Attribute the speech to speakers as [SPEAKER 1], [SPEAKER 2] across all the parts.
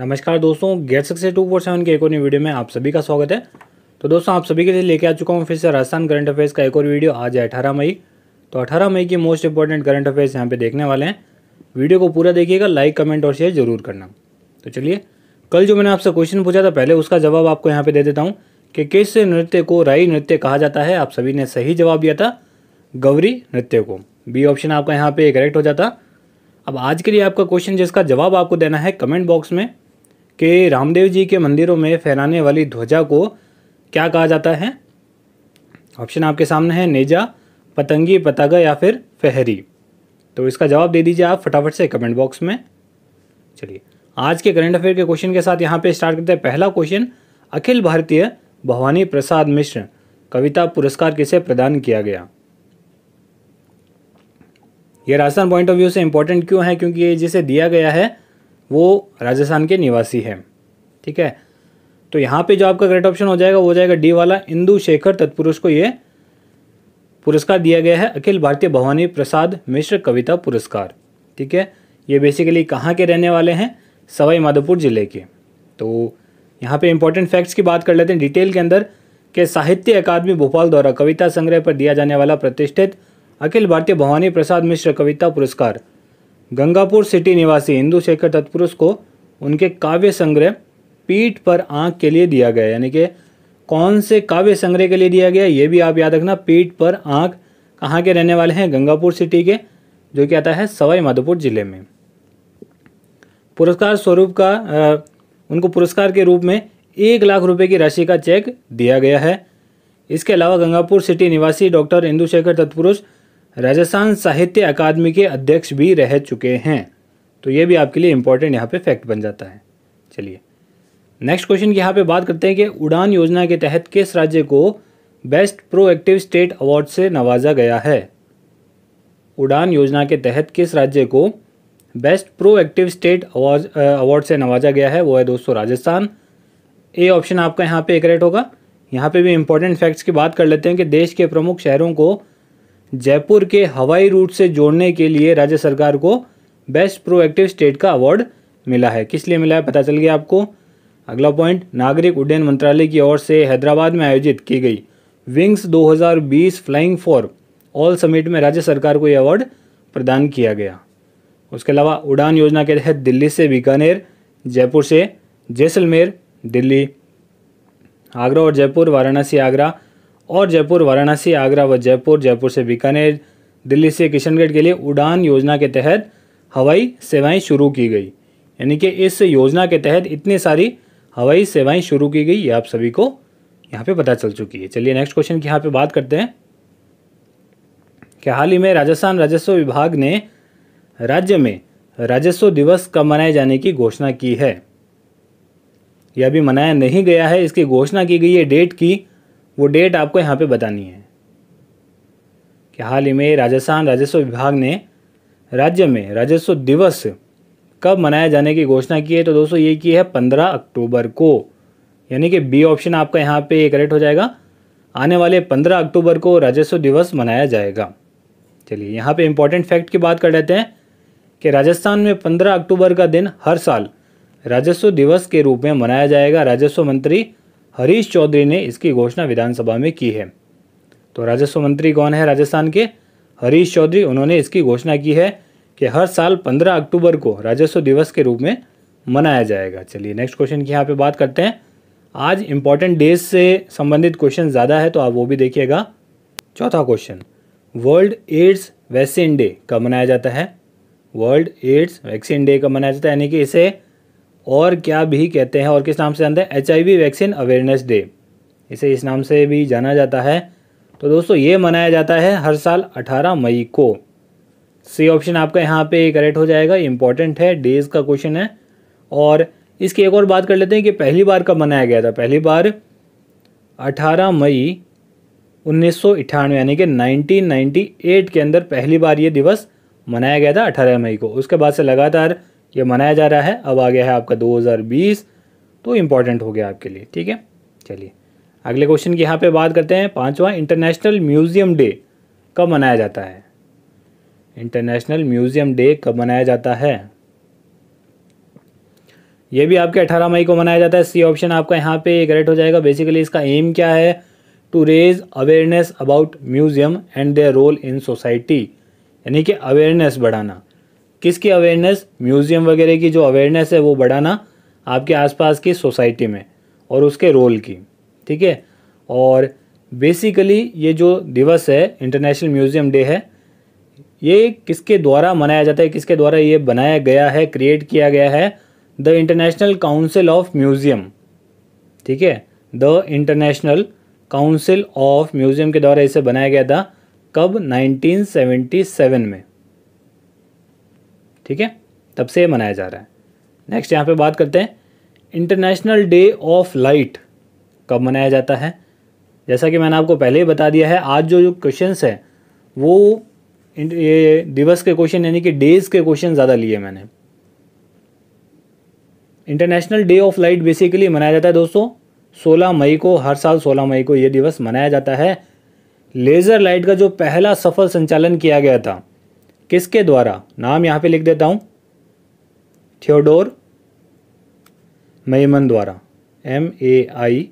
[SPEAKER 1] नमस्कार दोस्तों get success two four seven के एक और नई वीडियो में आप सभी का स्वागत है तो दोस्तों आप सभी के लिए लेके आ चुका हूँ फिर से राजस्थान करंट अफेयर्स का एक और वीडियो आज है अठारह मई तो अठारह मई के मोस्ट इंपॉर्टेंट करंट अफेयर्स यहाँ पे देखने वाले हैं वीडियो को पूरा देखिएगा लाइक कमेंट और शेयर जरूर करना तो चलिए कल जो मैंने आपसे क्वेश्चन पूछा था पहले उसका जवाब आपको यहाँ पर दे देता हूँ कि किस नृत्य को राई नृत्य कहा जाता है आप सभी ने सही जवाब दिया था गौरी नृत्य को बी ऑप्शन आपका यहाँ पर करेक्ट हो जाता अब आज के लिए आपका क्वेश्चन जिसका जवाब आपको देना है कमेंट बॉक्स में कि रामदेव जी के मंदिरों में फहराने वाली ध्वजा को क्या कहा जाता है ऑप्शन आपके सामने है नेजा पतंगी पतागा या फिर फहरी तो इसका जवाब दे दीजिए आप फटाफट से कमेंट बॉक्स में चलिए आज के करंट अफेयर के क्वेश्चन के साथ यहाँ पे स्टार्ट करते हैं पहला क्वेश्चन अखिल भारतीय भवानी प्रसाद मिश्र कविता पुरस्कार किसे प्रदान किया गया यह राजस्थान पॉइंट ऑफ व्यू से इंपॉर्टेंट क्यों है क्योंकि ये जिसे दिया गया है वो राजस्थान के निवासी है ठीक है तो यहाँ पे जो आपका करेक्ट ऑप्शन हो जाएगा वो हो जाएगा डी वाला इंदु शेखर तत्पुरुष को ये पुरस्कार दिया गया है अखिल भारतीय भवानी प्रसाद मिश्र कविता पुरस्कार ठीक है ये बेसिकली कहाँ के रहने वाले हैं सवाई माधोपुर ज़िले के तो यहाँ पे इंपॉर्टेंट फैक्ट्स की बात कर लेते हैं डिटेल के अंदर के साहित्य अकादमी भोपाल द्वारा कविता संग्रह पर दिया जाने वाला प्रतिष्ठित अखिल भारतीय भवानी प्रसाद मिश्र कविता पुरस्कार गंगापुर सिटी निवासी हिंदू शेखर तत्पुरुष को उनके काव्य संग्रह पीठ पर आँख के लिए दिया गया यानी कि कौन से काव्य संग्रह के लिए दिया गया ये भी आप याद रखना पीठ पर आँख कहाँ के रहने वाले हैं गंगापुर सिटी के जो कि आता है सवाई माधोपुर जिले में पुरस्कार स्वरूप का आ, उनको पुरस्कार के रूप में एक लाख रुपए की राशि का चेक दिया गया है इसके अलावा गंगापुर सिटी निवासी डॉक्टर इंदुशेखर तत्पुरुष राजस्थान साहित्य अकादमी के अध्यक्ष भी रह चुके हैं तो ये भी आपके लिए इम्पोर्टेंट यहाँ पे फैक्ट बन जाता है चलिए नेक्स्ट क्वेश्चन की यहाँ पे बात करते हैं कि उड़ान योजना के तहत किस राज्य को बेस्ट प्रोएक्टिव स्टेट अवार्ड से नवाजा गया है उड़ान योजना के तहत किस राज्य को best proactive state award award से नवाजा गया है वो है दोस्तों राजस्थान ए ऑप्शन आपका यहाँ पे एक होगा यहाँ पे भी इंपॉर्टेंट फैक्ट्स की बात कर लेते हैं कि देश के प्रमुख शहरों को जयपुर के हवाई रूट से जोड़ने के लिए राज्य सरकार को बेस्ट प्रोएक्टिव स्टेट का अवार्ड मिला है किस लिए मिला है पता चल गया आपको अगला पॉइंट नागरिक उड्डयन मंत्रालय की ओर से हैदराबाद में आयोजित की गई Wings 2020 flying for all summit में राज्य सरकार को यह अवार्ड प्रदान किया गया उसके अलावा उड़ान योजना के तहत दिल्ली से बीकानेर जयपुर से जैसलमेर दिल्ली आगरा और जयपुर वाराणसी आगरा और जयपुर वाराणसी आगरा व जयपुर जयपुर से बीकानेर दिल्ली से किशनगढ़ के लिए उड़ान योजना के तहत हवाई सेवाएं शुरू की गई यानी कि इस योजना के तहत इतनी सारी हवाई सेवाएं शुरू की गई ये आप सभी को यहाँ पे पता चल चुकी है चलिए नेक्स्ट क्वेश्चन की यहाँ पे बात करते हैं कि हाल ही में राजस्थान राजस्व विभाग ने राज्य में राजस्व दिवस कब मनाए जाने की घोषणा की है यह अभी मनाया नहीं गया है इसकी घोषणा की गई है डेट की वो डेट आपको यहाँ पे बतानी है कि हाल ही में राजस्थान राजस्व विभाग ने राज्य में राजस्व दिवस कब मनाए जाने की घोषणा की है तो दोस्तों ये की है पंद्रह अक्टूबर को यानी कि बी ऑप्शन आपका यहाँ पे करेक्ट हो जाएगा आने वाले पंद्रह अक्टूबर को राजस्व दिवस मनाया जाएगा चलिए यहाँ पे इम्पॉर्टेंट फैक्ट की बात कर लेते हैं कि राजस्थान में पंद्रह अक्टूबर का दिन हर साल राजस्व दिवस के रूप में मनाया जाएगा राजस्व मंत्री हरीश चौधरी ने इसकी घोषणा विधानसभा में की है तो राजस्व मंत्री कौन है राजस्थान के हरीश चौधरी उन्होंने इसकी घोषणा की है कि हर साल 15 अक्टूबर को राजस्व दिवस के रूप में मनाया जाएगा चलिए नेक्स्ट क्वेश्चन की यहाँ पे बात करते हैं आज इंपॉर्टेंट डेज से संबंधित क्वेश्चन ज़्यादा है तो आप वो भी देखिएगा चौथा question world AIDS vaccine day कब मनाया जाता है वर्ल्ड एड्स वैक्सीन डे कब मनाया जाता है यानी कि इसे और क्या भी कहते हैं और किस नाम से जानते हैं एच वैक्सीन अवेयरनेस डे इसे इस नाम से भी जाना जाता है तो दोस्तों ये मनाया जाता है हर साल 18 मई को सी ऑप्शन आपका यहाँ पे करेक्ट हो जाएगा इंपॉर्टेंट है डेज का क्वेश्चन है और इसकी एक और बात कर लेते हैं कि पहली बार कब मनाया गया था पहली बार 18 मई 1998 यानी कि 1998 के अंदर पहली बार ये दिवस मनाया गया था 18 मई को उसके बाद से लगातार ये मनाया जा रहा है अब आ गया है आपका 2020 तो इम्पॉर्टेंट हो गया आपके लिए ठीक है चलिए अगले क्वेश्चन की यहाँ पे बात करते हैं पांचवा इंटरनेशनल म्यूज़ियम डे कब मनाया जाता है इंटरनेशनल म्यूज़ियम डे कब मनाया जाता है ये भी आपके 18 मई को मनाया जाता है सी ऑप्शन आपका यहाँ पे करेक्ट हो जाएगा बेसिकली इसका एम क्या है to raise awareness about museum and their role in society यानी कि अवेयरनेस बढ़ाना किसकी अवेयरनेस म्यूज़ियम वगैरह की जो अवेयरनेस है वो बढ़ाना आपके आसपास की सोसाइटी में और उसके रोल की ठीक है और बेसिकली ये जो दिवस है इंटरनेशनल म्यूज़ियम डे है ये किसके द्वारा मनाया जाता है किसके द्वारा ये बनाया गया है क्रिएट किया गया है the international council of museum ठीक है the international council of museum के द्वारा इसे बनाया गया था कब 1977 में ठीक है तब से मनाया जा रहा है नेक्स्ट यहाँ पे बात करते हैं इंटरनेशनल डे ऑफ लाइट कब मनाया जाता है जैसा कि मैंने आपको पहले ही बता दिया है आज जो जो क्वेश्चन हैं वो ये दिवस के क्वेश्चन यानी कि डेज़ के क्वेश्चन ज़्यादा लिए मैंने international day of light basically मनाया जाता है दोस्तों सोलह मई को हर साल सोलह मई को ये दिवस मनाया जाता है लेज़र लाइट का जो पहला सफल संचालन किया गया था किसके द्वारा नाम यहाँ पे लिख देता हूँ थियोडोर मेमन द्वारा M A I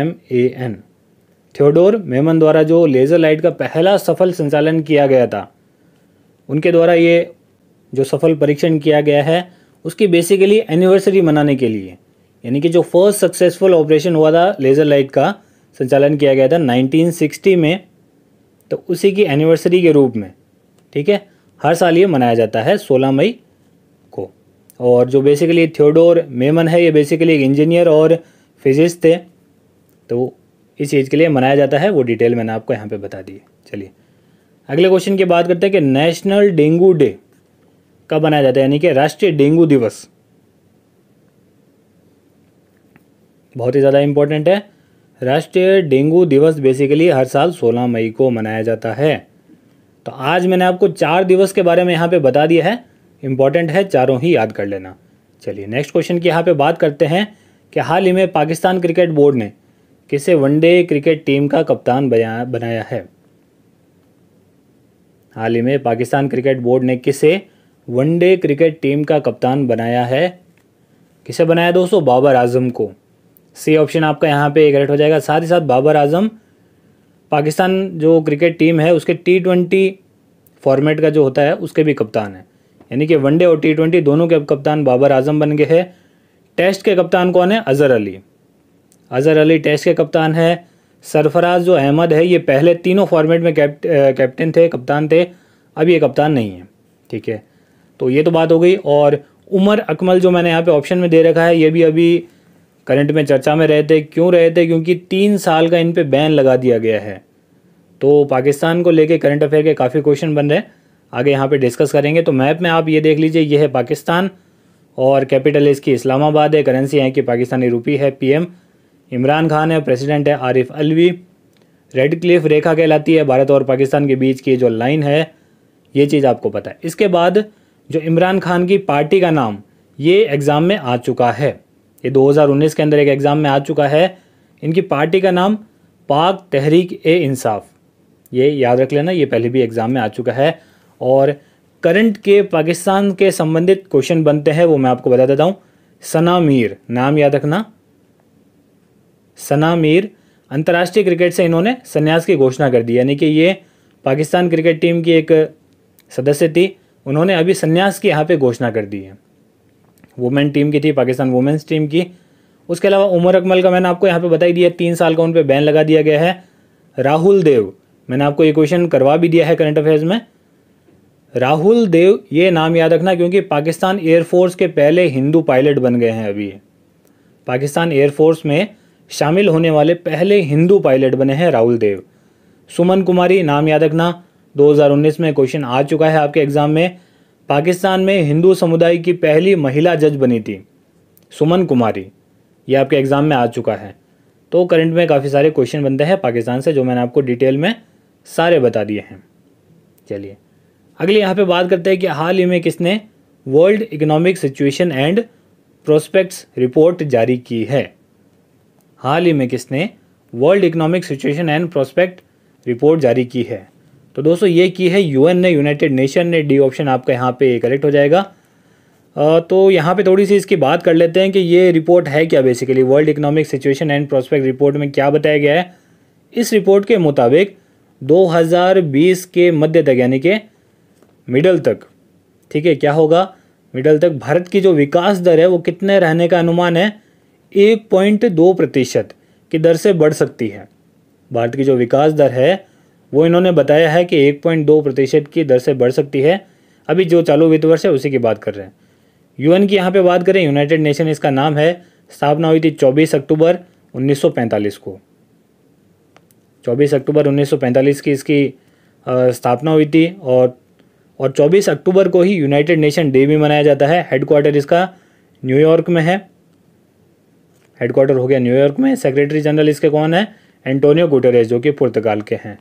[SPEAKER 1] M A N Theodore Maiman द्वारा जो लेज़र लाइट का पहला सफल संचालन किया गया था उनके द्वारा ये जो सफल परीक्षण किया गया है उसकी बेसिकली एनिवर्सरी मनाने के लिए यानी कि जो फर्स्ट सक्सेसफुल ऑपरेशन हुआ था लेज़र लाइट का संचालन किया गया था 1960 में तो उसी की एनिवर्सरी के रूप में ठीक है हर साल ये मनाया जाता है सोलह मई को और जो बेसिकली थियोडोर मेमन है ये बेसिकली एक इंजीनियर और फिजिस्ट थे तो इस चीज़ के लिए मनाया जाता है वो डिटेल मैंने आपको यहाँ पे बता दी चलिए अगले क्वेश्चन की बात करते हैं कि नेशनल डेंगू डे कब मनाया जाता है यानी कि राष्ट्रीय डेंगू दिवस बहुत ही ज़्यादा इम्पोर्टेंट है राष्ट्रीय डेंगू दिवस बेसिकली हर साल 16 मई को मनाया जाता है तो आज मैंने आपको चार दिवस के बारे में यहाँ पे बता दिया है इम्पॉर्टेंट है चारों ही याद कर लेना चलिए नेक्स्ट क्वेश्चन की यहाँ पे बात करते हैं कि हाल ही में पाकिस्तान क्रिकेट बोर्ड ने किसे वनडे क्रिकेट टीम का कप्तान बनाया है हाल ही में पाकिस्तान क्रिकेट बोर्ड ने किसे वनडे क्रिकेट टीम का कप्तान बनाया है किसे बनाया दोस्तों बाबर आजम को सी ऑप्शन आपका यहाँ पे करेक्ट हो जाएगा साथ ही साथ बाबर आजम पाकिस्तान जो क्रिकेट टीम है उसके टी ट्वेंटी फॉर्मेट का जो होता है उसके भी कप्तान हैं यानी कि वनडे और टी ट्वेंटी दोनों के कप्तान बाबर आजम बन गए हैं टेस्ट के कप्तान कौन है अज़हर अली अज़हर अली टेस्ट के कप्तान है सरफराज जो अहमद है ये पहले तीनों फॉर्मेट में कैप्ट कैप्टन थे कप्तान थे अब ये कप्तान नहीं है ठीक है तो ये तो बात हो गई और उमर अकमल जो मैंने यहाँ पे ऑप्शन में दे रखा है ये भी अभी करंट में चर्चा में रहे थे क्यों रहे थे क्योंकि तीन साल का इन पर बैन लगा दिया गया है तो पाकिस्तान को लेके करंट अफेयर के काफ़ी क्वेश्चन बन रहे हैं आगे यहाँ पे डिस्कस करेंगे तो मैप में आप ये देख लीजिए ये है पाकिस्तान और कैपिटल इसकी इस्लामाबाद है करेंसी है कि पाकिस्तानी रुपी है पीएम इमरान खान है प्रेसिडेंट है आरिफ अलवी रेड क्लिफ रेखा कहलाती है भारत और पाकिस्तान के बीच की जो लाइन है ये चीज़ आपको पता है इसके बाद जो इमरान खान की पार्टी का नाम ये एग्ज़ाम में आ चुका है ये 2019 के अंदर एक एग्ज़ाम में आ चुका है इनकी पार्टी का नाम पाक तहरीक ए इंसाफ ये याद रख लेना ये पहले भी एग्ज़ाम में आ चुका है और करंट के पाकिस्तान के संबंधित क्वेश्चन बनते हैं वो मैं आपको बता देता हूँ सना मीर नाम याद रखना सना मीर अंतर्राष्ट्रीय क्रिकेट से इन्होंने संन्यास की घोषणा कर दी यानी कि ये पाकिस्तान क्रिकेट टीम की एक सदस्य थी उन्होंने अभी संन्यास की यहाँ पे घोषणा कर दी है वुमेन टीम की थी पाकिस्तान वुमेन्स टीम की उसके अलावा उमर अकमल का मैंने आपको यहाँ पे बताई दिया तीन साल का उन पर बैन लगा दिया गया है राहुल देव मैंने आपको ये क्वेश्चन करवा भी दिया है करंट अफेयर्स में राहुल देव ये नाम याद रखना क्योंकि पाकिस्तान एयरफोर्स के पहले हिंदू पायलट बन गए हैं अभी पाकिस्तान एयरफोर्स में शामिल होने वाले पहले हिंदू पायलट बने हैं राहुल देव सुमन कुमारी नाम याद रखना 2019 में क्वेश्चन आ चुका है आपके एग्ज़ाम में पाकिस्तान में हिंदू समुदाय की पहली महिला जज बनी थी सुमन कुमारी ये आपके एग्ज़ाम में आ चुका है तो करंट में काफ़ी सारे क्वेश्चन बनते हैं पाकिस्तान से जो मैंने आपको डिटेल में सारे बता दिए हैं चलिए अगले यहाँ पे बात करते हैं कि हाल ही में किसने world economic situation and prospects report जारी की है हाल ही में किसने world economic situation and prospect report जारी की है तो दोस्तों ये की है यूएन ने यूनाइटेड नेशन ने डी ऑप्शन आपका यहाँ पे करेक्ट हो जाएगा तो यहाँ पे थोड़ी सी इसकी बात कर लेते हैं कि ये रिपोर्ट है क्या basically world economic situation and prospect report में क्या बताया गया है इस रिपोर्ट के मुताबिक 2020 के मध्य तक यानी कि मिडल तक ठीक है क्या होगा मिडल तक भारत की जो विकास दर है वो कितने रहने का अनुमान है एक पॉइंट दो प्रतिशत की दर से बढ़ सकती है भारत की जो विकास दर है वो इन्होंने बताया है कि एक पॉइंट दो प्रतिशत की दर से बढ़ सकती है अभी जो चालू वित्त वर्ष है उसी की बात कर रहे हैं यूएन की यहाँ पे बात करें यूनाइटेड नेशन इसका नाम है स्थापना हुई थी 24 अक्टूबर 1945 को 24 अक्टूबर 1945 की इसकी स्थापना हुई थी और और 24 अक्टूबर को ही यूनाइटेड नेशन डे भी मनाया जाता है हेडक्वार्टर इसका न्यूयॉर्क में है हेडक्वार्टर हो गया न्यूयॉर्क में सेक्रेटरी जनरल इसके कौन है एंटोनियो गुटेरेस जो कि पुर्तगाल के हैं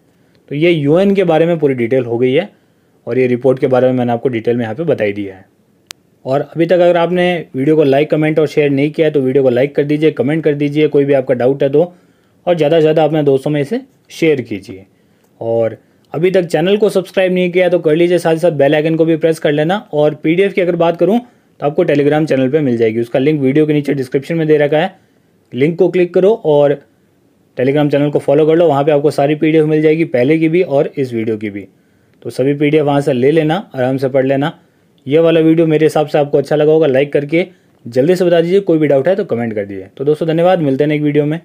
[SPEAKER 1] तो ये यूएन के बारे में पूरी डिटेल हो गई है और ये रिपोर्ट के बारे में मैंने आपको डिटेल में यहाँ पे बताई दिया है और अभी तक अगर आपने वीडियो को लाइक कमेंट और शेयर नहीं किया है तो वीडियो को लाइक कर दीजिए कमेंट कर दीजिए कोई भी आपका डाउट है तो और ज़्यादा से ज़्यादा अपने दोस्तों में इसे शेयर कीजिए और अभी तक चैनल को सब्सक्राइब नहीं किया तो कर लीजिए साथ ही साथ बेल आइकन को भी प्रेस कर लेना और पीडीएफ की अगर बात करूँ तो आपको टेलीग्राम चैनल पर मिल जाएगी उसका लिंक वीडियो के नीचे डिस्क्रिप्शन में दे रखा है लिंक को क्लिक करो और टेलीग्राम चैनल को फॉलो कर लो वहाँ पे आपको सारी पीडीएफ मिल जाएगी पहले की भी और इस वीडियो की भी तो सभी पीडीएफ वहाँ से ले लेना आराम से पढ़ लेना ये वाला वीडियो मेरे हिसाब से आपको अच्छा लगा होगा लाइक करके जल्दी से बता दीजिए कोई भी डाउट है तो कमेंट कर दीजिए तो दोस्तों धन्यवाद मिलते हैं एक वीडियो में